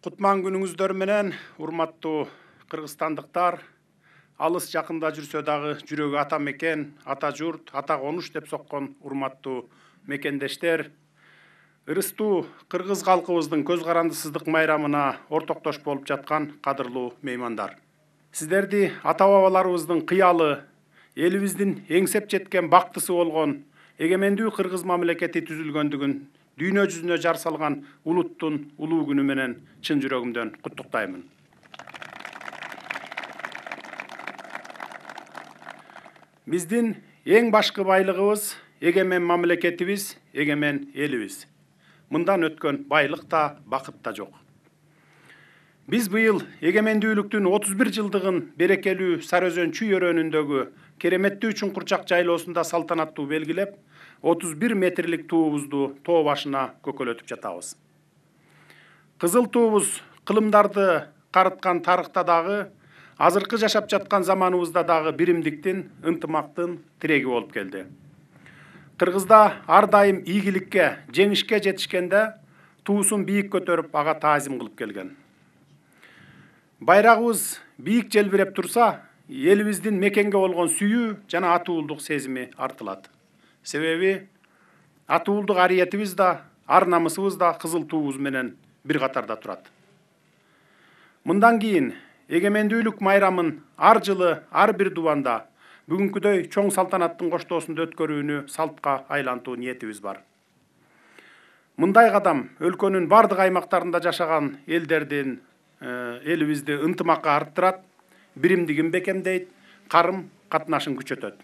кутман күнүңүздөр менен урматтуу кыргызстандыктар алыс жакында жүрсө дагы жүрөгү ата мекен ата журт ата конуш деп соккон урматтуу мекендештер ырыстуу кыргыз калкыбыздын көз карандысыздык майрамына ортоктош болуп жаткан кадырлуу меймандар сиздерди ата бабаларыбыздын кыялы элибиздин эңсеп жеткен бактысы болгон эгемендүү кыргыз мамлекети түзүлгөндүгүн дүйнө жүзүнө жар салган улуттун улуу күнү менен чын жүрөгүмдөн куттуктаймын биздин эң башкы байлыгыбыз эгемен мамлекетибиз эгемен элибиз мындан өткөн байлык да бакыт да жок биз быйыл эгемендүүлүктүн отуз бир жылдыгын берекелүү сары өзөн чүй өрөөнүндөгү кереметтүү чуңкурчак жайлоосунда салтанаттуу белгилеп 31 метрлик туубузду тоо башына көкөлөтүп жатабыз кызыл туубуз кылымдарды карыткан тарыхта дагы азыркы жашап жаткан заманыбызда дагы биримдиктин ынтымактын тиреги болуп келди кыргызда ар дайым ийгиликке жеңишке жетишкенде туусун бийик көтөрүп ага таазим кылып келген байрагыбыз бийик желбиреп турса элибиздин мекенге болгон сүйүү жана атуулдук сезими артылат себеби атуулдук ариетибиз да ар намысыбыз да кызыл туубуз менен бир катарда турат мындан кийин эгемендүүлүк майрамын ар жылы ар бир дубанда бүгүнкүдөй чоң салтанаттын коштоосунда өткөрүүнү салтка айлантуу ниетибиз бар мындай кадам өлкөнүн бардык аймактарында жашаган элдердин элибизди ынтымакка арттырат биримдигин бекемдейт карым катнашын күчөтөт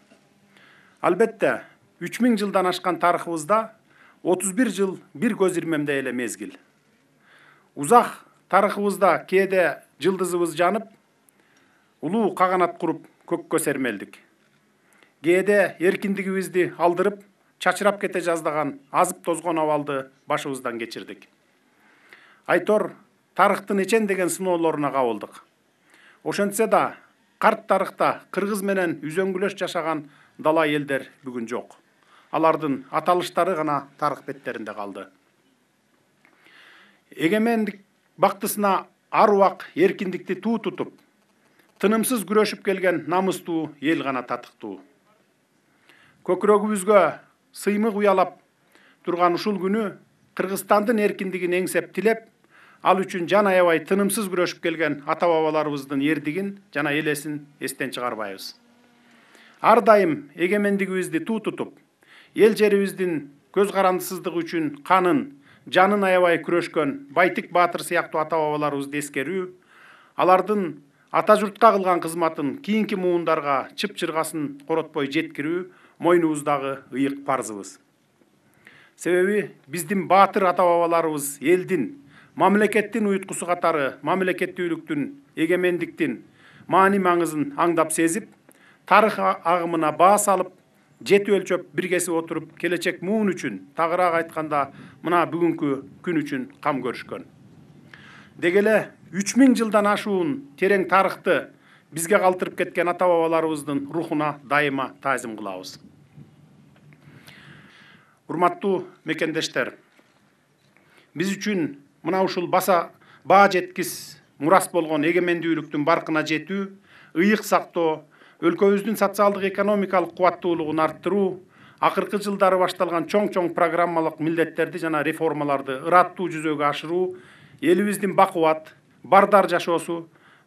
албетте үч миң жылдан ашкан тарыхыбызда отуз жыл бир көз ирмемдей эле мезгил узак тарыхыбызда кээде жылдызыбыз жанып улуу каганат куруп көккө сермелдик кээде эркиндигибизди алдырып чачырап кете жаздаган азып тозгон абалды башыбыздан кечирдик айтор тарыхтын эчен деген сыноолоруна кабылдык ошентсе да қарт тарықта кыргыз менен үзөңгүлөш жашаган дала елдер бүгін жоқ. алардын аталыштары гана тарых беттеринде калды эгемендик бактысына ар убак эркиндикти туу тутуп тынымсыз күрөшүп келген намыстуу ел гана татыктуу көкүрөгүбүзгө сыймык уялап турган ушул күнү кыргызстандын эркиндигин эңсеп тилеп ал үчүн жан аябай тынымсыз күрөшүп келген ата бабаларыбыздын эрдигин жана элесин эстен чыгарбайбыз ар дайым эгемендигибизди туу тутуп эл жерибиздин көз карандысыздыгы үчүн канын жанын аябай күрөшкөн байтик баатыр сыяктуу ата бабаларыбызды эскерүү алардын ата журтка кылган кызматын кийинки муундарга чып чыргасын коротпой жеткирүү мойнубуздагы ыйык парзыбыз себеби биздин баатыр ата бабаларыбыз элдин мамлекеттин уюткусу катары мамлекеттүүлүктүн эгемендиктин маани маңызын аңдап сезип тарых агымына баа салып жети өлчөп биргесип отуруп келечек муун үчүн тагыраак айтканда мына бүгүнкү күн үчүн кам көрүшкөн деги эле үч миң жылдан ашуун терең тарыхты бизге калтырып кеткен ата бабаларыбыздын рухуна дайыма таазим кылабыз урматтуу мекендештер биз үчүн мына ушул баса баа жеткис мурас болгон эгемендүүлүктүн баркына жетүү ыйык сактоо өлкөбүздүн социалдык экономикалык кубаттуулугун арттыруу акыркы жылдары башталган чоң чоң программалык милдеттерди жана реформаларды ыраттуу жүзөгө ашыруу элибиздин бакубат бардар жашоосу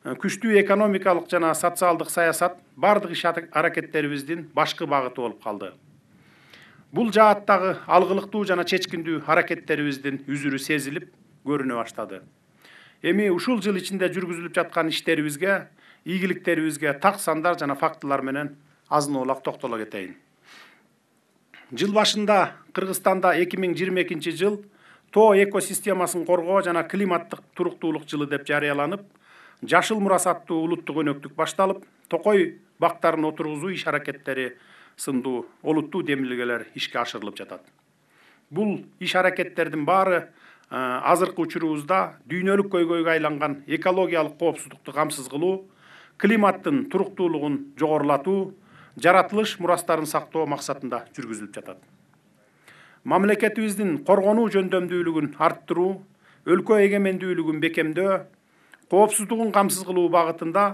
э, күчтүү экономикалык жана социалдык саясат баардык иш аракеттерибиздин башкы багыты болуп калды бул жааттагы алгылыктуу жана чечкиндүү аракеттерибиздин үзүрү сезилип көрүнө баштады эми ушул жыл ичинде жүргүзүлүп жаткан иштерибизге ийгиликтерибизге так сандар жана фактылар менен азын оолак токтоло кетейин жыл башында кыргызстанда эки миң жыйырма экинчи жыл тоо экосистемасын коргоо жана климаттык туруктуулук жылы деп жарыяланып жашыл мурас аттуу улуттук өнөктүк башталып токой бактарын отургузуу иш аракеттери сындуу олуттуу демилгелер ишке ашырылып жатат бул иш аракеттердин баары Э, азыркы учурубузда дүйнөлүк көйгөйгө айланган экологиялык коопсуздукту камсыз кылуу климаттын туруктуулугун жогорулатуу жаратылыш мурастарын сактоо максатында жүргүзүлүп жатат мамлекетибиздин коргонуу жөндөмдүүлүгүн арттыруу өлкө эгемендүүлүгүн бекемдөө коопсуздугун камсыз кылуу багытында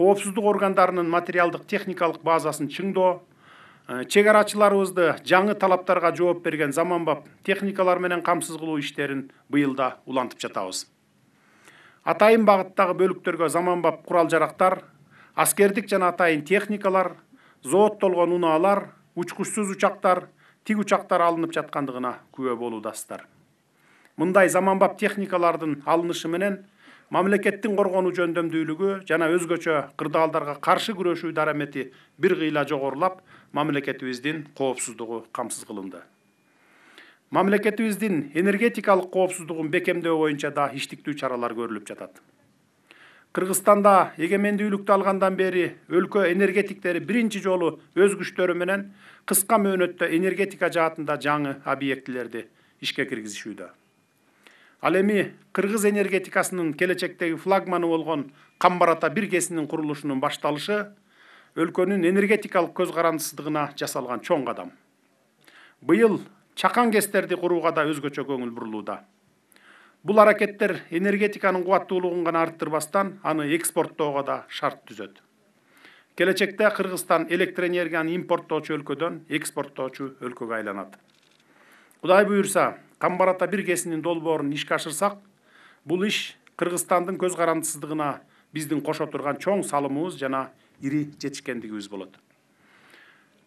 коопсуздук органдарынын материалдык техникалык базасын чыңдоо Э, чек арачыларыбызды жаңы талаптарга жооп берген заманбап техникалар менен камсыз кылуу иштерин быйыл да улантып жатабыз атайын багыттагы бөлүктөргө заманбап курал жарактар аскердик жана атайын техникалар зооттолгон унаалар учкучсуз учактар тик учактар алынып жаткандыгына күбө болуудасыздар мындай заманбап техникалардын алынышы менен мамлекеттин коргонуу жөндөмдүүлүгү жана өзгөчө кырдаалдарга каршы күрөшүү дарамети бир кыйла жогорулап мамлекетибиздин коопсуздугу камсыз кылынды мамлекетибиздин энергетикалык коопсуздугун бекемдөө боюнча да иштиктүү чаралар көрүлүп жатат кыргызстанда эгемендүүлүктү алгандан бери өлкө энергетиктери биринчи жолу өз күчтөрү менен кыска мөөнөттө энергетика жаатында жаңы объектилерди ишке киргизишүүдө ал эми кыргыз энергетикасынын келечектеги флагманы болгон камбар ата бир гэсинин курулушунун башталышы өлкөнүн энергетикалык көз карандысыздыгына жасалган чоң кадам быйыл чакан гэстерди курууга да өзгөчө көңүл бурулууда бул аракеттер энергетиканын кубаттуулугун гана арттырбастан аны экспорттоого да шарт түзөт келечекте кыргызстан электр энергияны импорттоочу өлкөдөн экспорттоочу өлкөгө айланат кудай буюрса тамбарата кесинин долбоорун ишке ашырсак бул иш кыргызстандын көз карандысыздыгына биздин кошо турган чоң салымыбыз жана ири жетишкендигибиз болот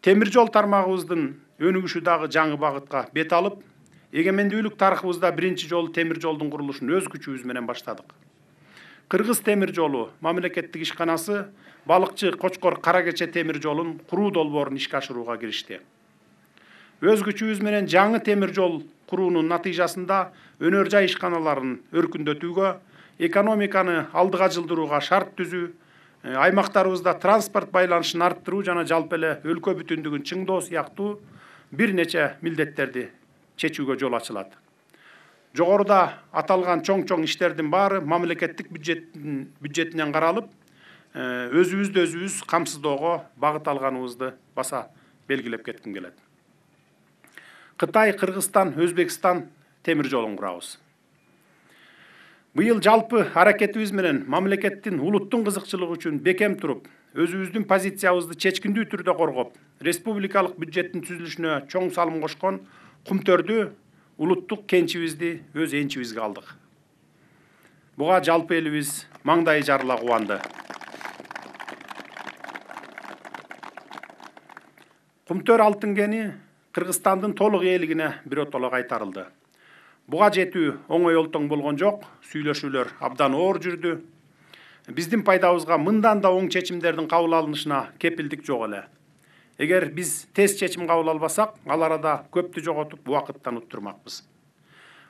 темир жол тармагыбыздын өнүгүшү дагы жаңы багытка бет алып эгемендүүлүк тарыхыбызда биринчи жолу темир жолдун курулушун өз күчүбүз менен баштадык кыргыз темир жолу мамлекеттик ишканасы балыкчы кочкор кара кече темир жолун куруу долбоорун ишке ашырууга киришти өз күчүбүз менен жаңы темир жол куруунун натыйжасында өнөр жай ишканаларын өркүндөтүүгө экономиканы алдыга жылдырууга шарт түзүү аймактарыбызда транспорт байланышын арттыруу жана жалпы эле өлкө бүтүндүгүн чыңдоо сыяктуу бир нече милдеттерди чечүүгө жол ачылат жогоруда аталган чоң чоң иштердин баары мамлекеттик бюджеттин бюджетинен каралып өзүбүздү өзүбүз камсыздоого багыт алганыбызды баса белгилеп кетким келет қытай қырғызстан өзбекстан темір жолын құрабыз быйыл жалпы аракетибиз менен мамлекеттин улуттун кызыкчылыгы үчүн бекем туруп өзүбүздүн позициябызды чечкиндүү түрдө коргоп республикалык бюджеттин түзүлүшүнө чоң салым кошкон кумтөрдү улуттук кенчибизди өз энчибизге алдык буга жалпы элибиз маңдайы жарыла кубанды кумтөр кени Кыргызстандын толық ээлигине биротоло кайтарылды. Буга жетүү оңой олтоң болгон жок, сүйлөшүүлөр абдан оор жүрдү. Биздин пайдабызга мындан да оң чечимдердин кабыл алынышына кепилдик жок эле. Эгер биз тез чечим кабыл албасак, ал арада көптү жоготуп убакыттан уттурмакпыз.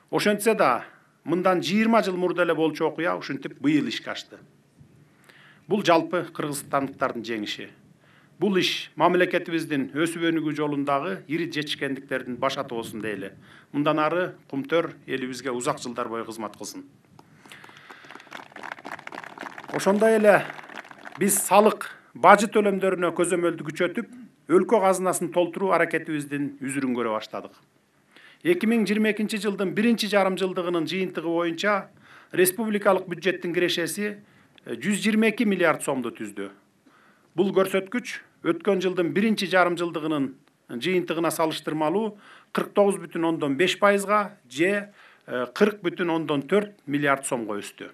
Ошентсе да, мындан 20 жыл мурда эле болчу окуя ушинтип быйыл ишке ашты. Бул жалпы кыргызстандыктардын жеңиши бұл іш мамлекетибиздин өсүп өнүгүү жолундагы ири жетишкендиктердин башаты болсун дейли мындан ары кумтөр элибизге узак жылдар бою кызмат кылсын ошондой эле биз салык бажы төлөмдөрүнө көзөмөлдү күчөтүп өлкө казынасын толтуруу аракетибиздин үзүрүн көрө баштадык эки миң жыйырма экинчи жылдын биринчи жарым жылдыгынын жыйынтыгы боюнча республикалык бюджеттин кирешеси жүз жыйырма эки миллиард сомду түздү бул көрсөткүч өткөн жылдын биринчи жарым жылдыгынын жыйынтыгына салыштырмалуу кырк тогуз бүтүн ондон беш пайызга же кырк бүтүн ондон төрт миллиард сомго өстү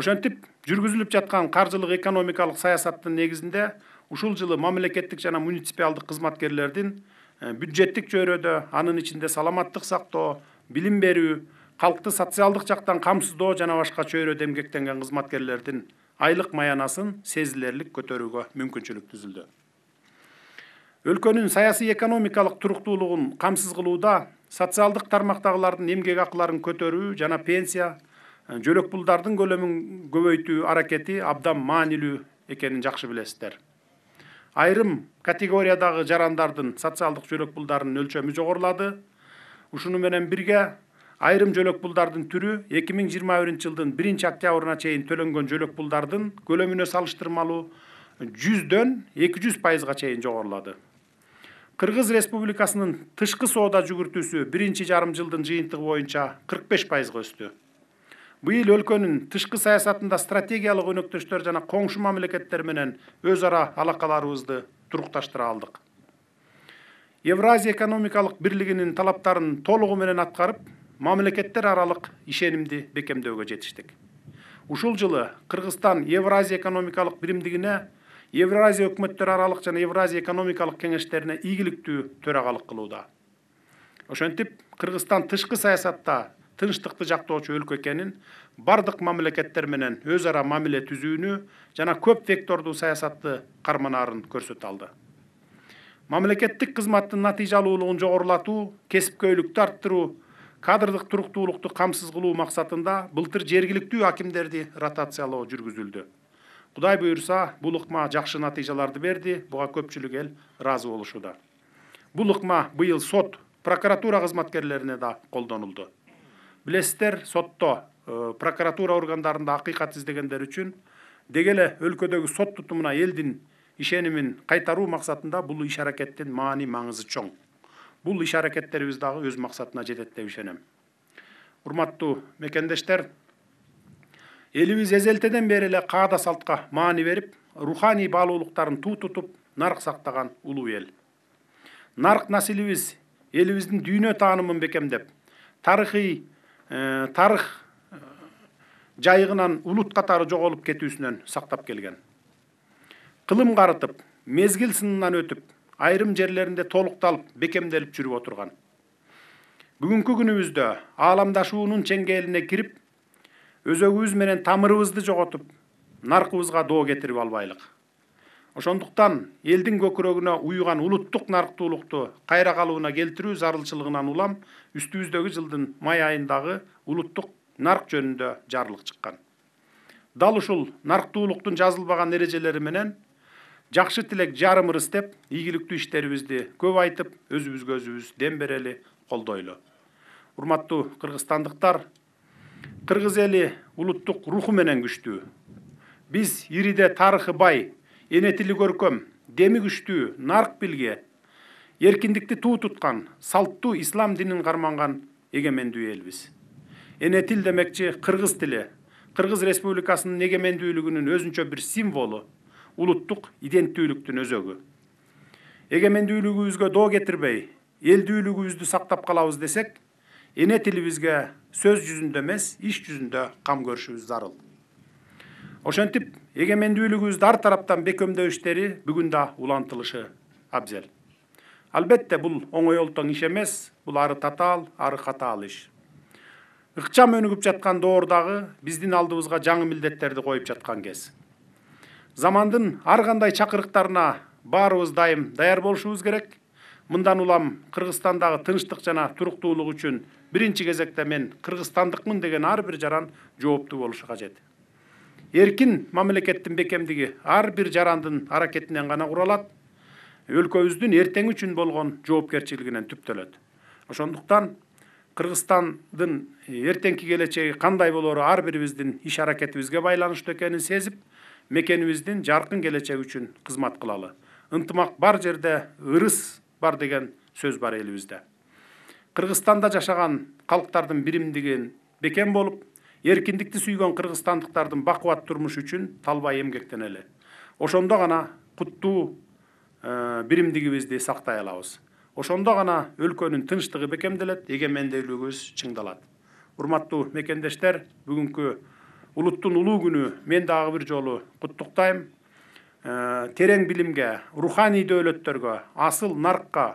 ошентип жүргүзүлүп жаткан каржылык экономикалык саясаттын негизинде ушул жылы мамлекеттик жана муниципиалдык кызматкерлердин бюджеттик чөйрөдө анын ичинде саламаттык сактоо билим берүү калкты социалдык жактан камсыздоо жана башка чөйрөдө эмгектенген кызматкерлердин айлық маянасын сезілерлік көтеруге мүмкіншілік түзілді өлкөнүн саясий экономикалык туруктуулугун камсыз кылууда социалдык тармактагылардын эмгек акыларын көтөрүү жана пенсия ә, жөлөк пулдардын көлөмүн көбөйтүү аракети абдан маанилүү экенин жакшы билесиздер айрым категориядагы жарандардын социалдык жөлөк пулдарынын өлчөмү жогорулады ушуну менен бирге айрым жөлөк пулдардын түрү биринчи жылдын 1 октябрына чейин төлөнгөн жөлөк пулдардын көлөмүнө салыштырмалуу 100дөн 200 пайызга чейин жогорулады кыргыз республикасынын тышкы соода жүгүртүүсү биринчи жарым жылдын жыйынтыгы боюнча 45 пайызга өстү быйыл өлкөнүн тышкы саясатында стратегиялык өнөктөштөр жана коңшу мамлекеттер менен өз ара алакаларыбызды турукташтыра алдык евразия экономикалык бирлигинин талаптарын толугу менен аткарып мамлекеттер аралық ишенимди бекемдөөгө жетиштик ушул жылы кыргызстан евразия экономикалык биримдигине евразия өкмөттөр аралык жана евразия экономикалык кеңештерине ийгиликтүү төрагалык кылууда ошентип кыргызстан тышкы саясатта тынчтыкты жактоочу өлкө экенин бардык мамлекеттер менен өз ара мамиле түзүүнү жана көп вектордуу саясатты карманаарын көрсөтө алды мамлекеттик кызматтын натыйжалуулугун жогорулатуу кесипкөйлүктү арттыруу кадрдык туруктуулукту қамсыз кылуу мақсатында былтыр жергілікті акимдерди ротациялоо жүргізілді. Құдай бұйырса, бул ыкма жакшы натыйжаларды берди буга көпчүлүк эл ыраазы болушууда бул ыкма быйыл сот прокуратура кызматкерлерине да қолданылды. билесиздер сотто э, прокуратура органдарында ақиқат іздегендер үшін, деги эле өлкөдөгү сот тутумуна элдин ишенимин кайтаруу мақсатында бул иш аракеттин маани маңызы чоң Бұл іш аракеттерибиз дагы өз мақсатына жетеді деп ишенем Урматтуу мекендештер, элибиз эзелтеден бери эле каада салтка маани берип, руханий баалуулуктарын туу тутуп, нарк сактаган улуу эл. Нарк насилибиз элибиздин дүйнө таанымын бекемдеп, тарыхый э, тарых э, жайығынан улут қатары жоғалып кетүүсүнөн сактап келген кылым карытып мезгил сынынан өтүп айрым жерлеринде толукталып бекемделип жүрүп отурган бүгүнкү күнүбүздө ааламдашуунун чеңгээлине кирип өзөгүбүз менен тамырыбызды жоготуп наркыбызга доо кетирип албайлык ошондуктан элдин көкүрөгүнө уюган улуттук нарктуулукту кайра калыбына келтирүү зарылчылыгынан улам үстүбүздөгү жылдын май айындагы улуттук нарк жөнүндө жарлык чыккан дал ушул нарктуулуктун жазылбаган эрежелери менен тілек жарым ырыс деп ийгиликтүү иштерибизди көп айтып өзүбүзгө өзүбүз дем берели колдойлу урматтуу кыргызстандыктар кыргыз эли улуттук руху менен күчтүү биз ириде тарыхы бай эне тили көркөм деми күчтүү нарк билге эркиндикти туу туткан салттуу ислам динин карманган эгемендүү элбиз эне тил демекчи кыргыз тили кыргыз республикасынын эгемендүүлүгүнүн өзүнчө бир символу улуттук иденттүүлүктүн өзөгү эгемендүүлүгүбүзгө доо кетирбей элдүүлүгүбүздү сактап калабыз десек эне тилибизге сөз жүзүндө эмес иш жүзүндө кам көрүшүбүз зарыл ошентип эгемендүүлүгүбүздү ар тараптан бекемдөө иштери бүгүн да улантылышы абзел албетте бул оңой олтоң иш эмес бул ары татаал ары катаал иш ыкчам өнүгүп жаткан доордагы биздин алдыбызга жаңы милдеттерди коюп жаткан кез замандын ар кандай чакырыктарына баарыбыз дайым даяр болушубуз керек мындан улам кыргызстандагы тынчтык жана туруктуулук үчүн биринчи кезекте мен кыргызстандыкмын деген ар бир жаран жооптуу болушу кажет эркин мамлекеттин бекемдиги ар бир жарандын аракетинен гана куралат өлкөбүздүн эртең үчүн болгон жоопкерчилигинен түптөлөт ошондуктан кыргызстандын эртеңки келечеги кандай болоору ар бирибиздин иш аракетибизге байланыштуу экенин сезип мекенибиздин жаркын келечеги үчүн кызмат кылалы ынтымак бар жерде ырыс бар деген сөз бар элибизде кыргызстанда жашаган калктардын биримдигин бекем болуп эркиндикти сүйгөн кыргызстандыктардын бакубат турмушу үчүн талбай эмгектенели ошондо гана куттуу ә, биримдигибизди сактай алабыз ошондо гана өлкөнүн тынчтыгы бекемделет эгемендүүлүгүбүз чыңдалат урматтуу мекендештер бүгүнкү улуттун улуу күнү мен дагы бир жолу куттуктайм э, терең билимге руханий дөөлөттөргө асыл наркка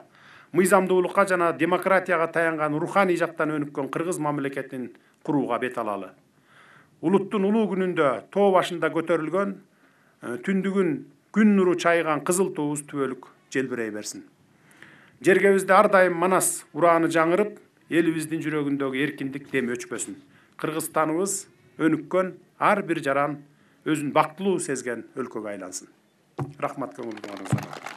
мыйзамдуулукка жана демократияга таянган руханий жактан өнүккөн кыргыз мамлекетин курууга бет алалы улуттун улуу күнүндө тоо башында көтөрүлгөн э, түндүгүн күн нуру чайыган кызыл туубуз түбөлүк желбирей берсин жергебизде ар дайым манас урааны жаңырып элибиздин жүрөгүндөгү эркиндик дем өчпөсүн кыргызстаныбыз өніккен ар бір жаран өзін бактылуу сезген өлкөгө айлансын рахмат көңүл